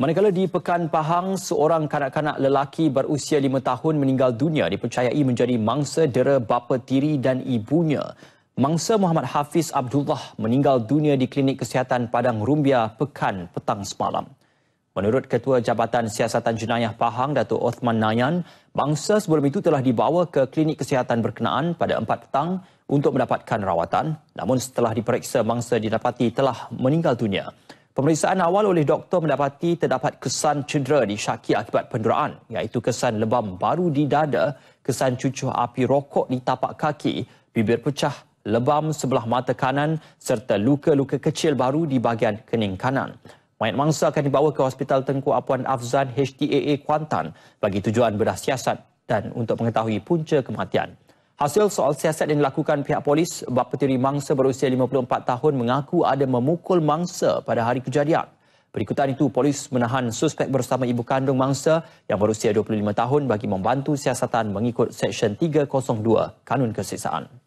Manakala di Pekan Pahang, seorang kanak-kanak lelaki berusia lima tahun meninggal dunia dipercayai menjadi mangsa dera bapa tiri dan ibunya. Mangsa Muhammad Hafiz Abdullah meninggal dunia di Klinik Kesihatan Padang Rumbia Pekan petang semalam. Menurut Ketua Jabatan Siasatan Jenayah Pahang, Datuk Othman Nayan, mangsa sebelum itu telah dibawa ke klinik kesihatan berkenaan pada empat petang untuk mendapatkan rawatan. Namun setelah diperiksa, mangsa didapati telah meninggal dunia. Pemeriksaan awal oleh doktor mendapati terdapat kesan cedera di syaki akibat penderaan iaitu kesan lebam baru di dada, kesan cucuh api rokok di tapak kaki, bibir pecah, lebam sebelah mata kanan serta luka-luka kecil baru di bahagian kening kanan. Mayat mangsa akan dibawa ke Hospital Tengku Apuan Afzan HTAA Kuantan bagi tujuan bedah siasat dan untuk mengetahui punca kematian. Hasil soal siasat yang dilakukan pihak polis, bapa tiri mangsa berusia 54 tahun mengaku ada memukul mangsa pada hari kejadian. Berikutan itu, polis menahan suspek bersama ibu kandung mangsa yang berusia 25 tahun bagi membantu siasatan mengikut Seksyen 302 Kanun Kesiksaan.